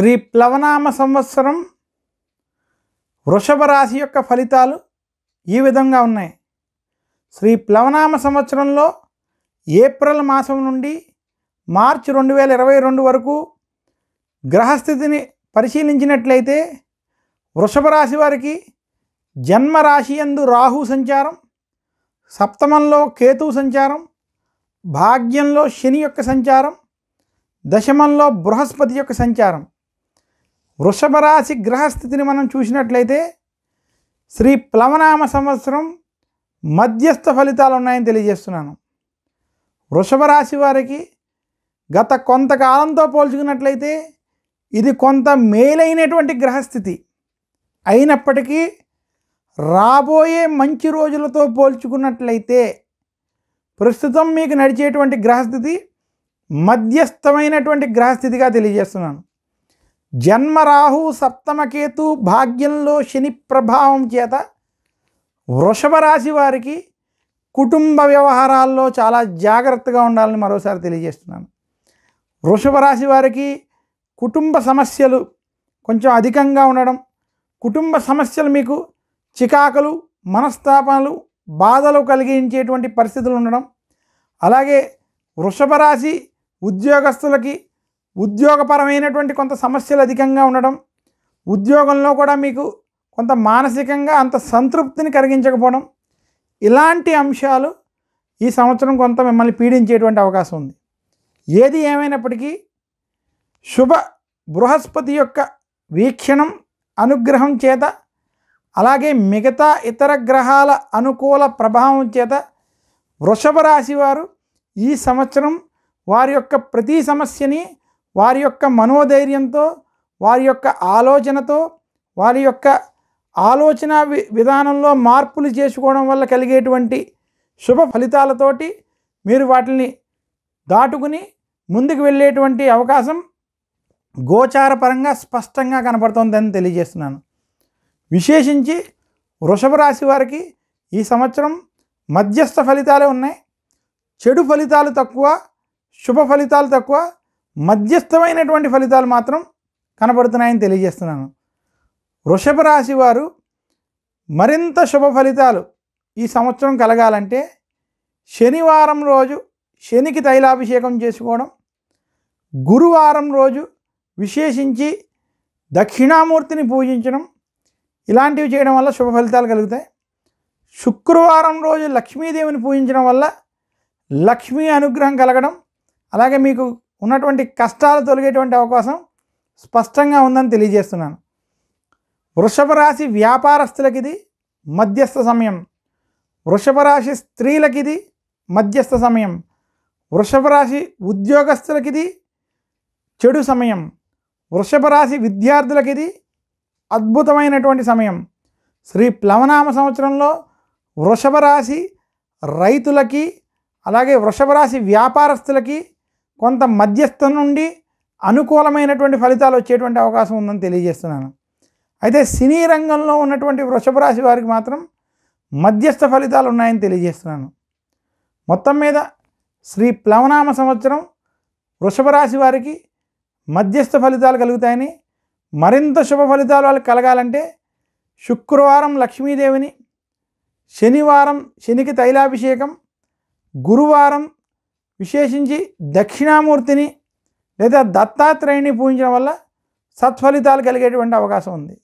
శ్రీ ప్లవనామ సంవత్సరం వృషభ రాశి యొక్క ఫలితాలు ఈ విధంగా ఉన్నాయి శ్రీ ప్లవనామ సంవత్సరంలో ఏప్రిల్ మాసం నుండి మార్చి రెండు వేల ఇరవై రెండు వరకు గ్రహస్థితిని పరిశీలించినట్లయితే వృషభ రాశి వారికి జన్మరాశి ఎందు రాహు సంచారం సప్తమంలో కేతు సంచారం భాగ్యంలో శని యొక్క సంచారం దశమంలో బృహస్పతి యొక్క సంచారం వృషభ రాశి గ్రహస్థితిని మనం చూసినట్లయితే శ్రీ ప్లవనామ సంవత్సరం మధ్యస్థ ఫలితాలు ఉన్నాయని తెలియజేస్తున్నాను వృషభ రాశి వారికి గత కొంతకాలంతో పోల్చుకున్నట్లయితే ఇది కొంత మేలైనటువంటి గ్రహస్థితి అయినప్పటికీ రాబోయే మంచి రోజులతో పోల్చుకున్నట్లయితే ప్రస్తుతం మీకు నడిచేటువంటి గ్రహస్థితి మధ్యస్థమైనటువంటి గ్రహస్థితిగా తెలియజేస్తున్నాను జన్మరాహు సప్తమకేతు భాగ్యంలో శని ప్రభావం చేత వృషభ రాశి వారికి కుటుంబ వ్యవహారాల్లో చాలా జాగ్రత్తగా ఉండాలని మరోసారి తెలియజేస్తున్నాను వృషభ రాశి వారికి కుటుంబ సమస్యలు కొంచెం అధికంగా ఉండడం కుటుంబ సమస్యలు మీకు చికాకులు మనస్తాపనలు బాధలు కలిగించేటువంటి పరిస్థితులు ఉండడం అలాగే వృషభ రాశి ఉద్యోగస్తులకి ఉద్యోగపరమైనటువంటి కొంత సమస్యలు అధికంగా ఉండడం ఉద్యోగంలో కూడా మీకు కొంత మానసికంగా అంత సంతృప్తిని కలిగించకపోవడం ఇలాంటి అంశాలు ఈ సంవత్సరం కొంత మిమ్మల్ని పీడించేటువంటి అవకాశం ఉంది ఏది ఏమైనప్పటికీ శుభ బృహస్పతి యొక్క వీక్షణం అనుగ్రహం చేత అలాగే మిగతా ఇతర గ్రహాల అనుకూల ప్రభావం చేత వృషభ రాశి వారు ఈ సంవత్సరం వారి యొక్క ప్రతి సమస్యని వారి యొక్క మనోధైర్యంతో వారి యొక్క ఆలోచనతో వారి యొక్క ఆలోచన విధానంలో మార్పులు చేసుకోవడం వల్ల కలిగేటువంటి శుభ ఫలితాలతోటి మీరు వాటిని దాటుకుని ముందుకు వెళ్ళేటువంటి అవకాశం గోచారపరంగా స్పష్టంగా కనపడుతుందని తెలియజేస్తున్నాను విశేషించి వృషభ రాశి వారికి ఈ సంవత్సరం మధ్యస్థ ఫలితాలే ఉన్నాయి చెడు ఫలితాలు తక్కువ శుభ ఫలితాలు తక్కువ మధ్యస్థమైనటువంటి ఫలితాలు మాత్రం కనబడుతున్నాయని తెలియజేస్తున్నాను వృషభ రాశి వారు మరింత శుభ ఫలితాలు ఈ సంవత్సరం కలగాలంటే శనివారం రోజు శనికి తైలాభిషేకం చేసుకోవడం గురువారం రోజు విశేషించి దక్షిణామూర్తిని పూజించడం ఇలాంటివి చేయడం వల్ల శుభ ఫలితాలు కలుగుతాయి శుక్రవారం రోజు లక్ష్మీదేవిని పూజించడం వల్ల లక్ష్మీ అనుగ్రహం కలగడం అలాగే మీకు ఉన్నటువంటి కష్టాలు తొలగేటువంటి అవకాశం స్పష్టంగా ఉందని తెలియజేస్తున్నాను వృషభ రాశి వ్యాపారస్తులకి ఇది మధ్యస్థ సమయం వృషభ రాశి స్త్రీలకి ఇది మధ్యస్థ సమయం వృషభ రాశి ఉద్యోగస్తులకి ఇది చెడు సమయం వృషభ రాశి విద్యార్థులకి ఇది అద్భుతమైనటువంటి సమయం శ్రీ ప్లవనామ సంవత్సరంలో వృషభ రాశి రైతులకి అలాగే వృషభ రాశి వ్యాపారస్తులకి కొంత మధ్యస్థం నుండి అనుకూలమైనటువంటి ఫలితాలు వచ్చేటువంటి అవకాశం ఉందని తెలియజేస్తున్నాను అయితే సినీ రంగంలో ఉన్నటువంటి వృషభ రాశి వారికి మాత్రం మధ్యస్థ ఫలితాలు ఉన్నాయని తెలియజేస్తున్నాను మొత్తం మీద శ్రీ ప్లవనామ సంవత్సరం వృషభ రాశి వారికి మధ్యస్థ ఫలితాలు కలుగుతాయని మరింత శుభ ఫలితాలు వాళ్ళకి కలగాలంటే శుక్రవారం లక్ష్మీదేవిని శనివారం శనికి తైలాభిషేకం గురువారం విశేషించి దక్షిణామూర్తిని లేదా దత్తాత్రేయుని పూజించడం వల్ల సత్ఫలితాలు కలిగేటువంటి అవకాశం ఉంది